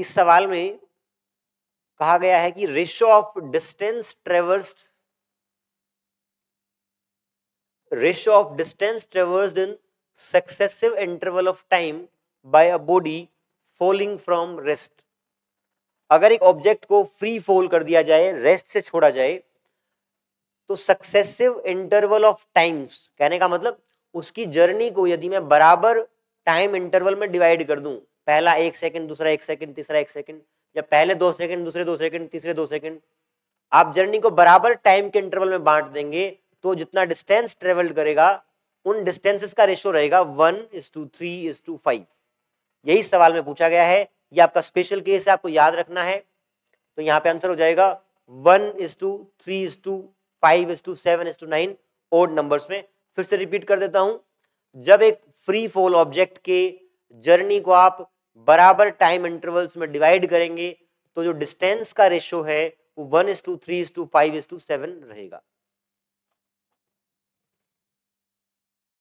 इस सवाल में कहा गया है कि ratio of distance traversed ratio of distance traverse in successive interval of time by a body falling from rest अगर एक ऑब्जेक्ट को फ्री फॉल कर दिया जाए रेस्ट से छोड़ा जाए तो सक्सेसिव इंटरवल ऑफ टाइम्स कहने का मतलब उसकी जर्नी को यदि मैं बराबर टाइम इंटरवल में डिवाइड कर दूं पहला एक सेकंड दूसरा एक सेकंड तीसरा एक सेकंड या पहले दो सेकंड दूसरे दो सेकंड तीसरे दो सेकंड आप जर्नी को बराबर टाइम के इंटरवल में बांट देंगे तो जितना डिस्टेंस ट्रेवल करेगा उन डिस्टेंसेस का रेशो रहेगा one is to three is to five यही सवाल में पूछा गया है ये आपका स्पेशल केस है आपको याद रखना है तो यहाँ पे आंसर हो जाएगा one is to three is to five is to seven is to nine odd number में फिर से रिपीट कर देता हूँ जब एक फ्री फॉल ऑब्जेक्ट के जर्नी को आप बराबर टाइम इंटरवल्स में डिवाइड करेंगे तो जो डिस्टेंस का रेशो है वो one is to three is to five is to seven रहेगा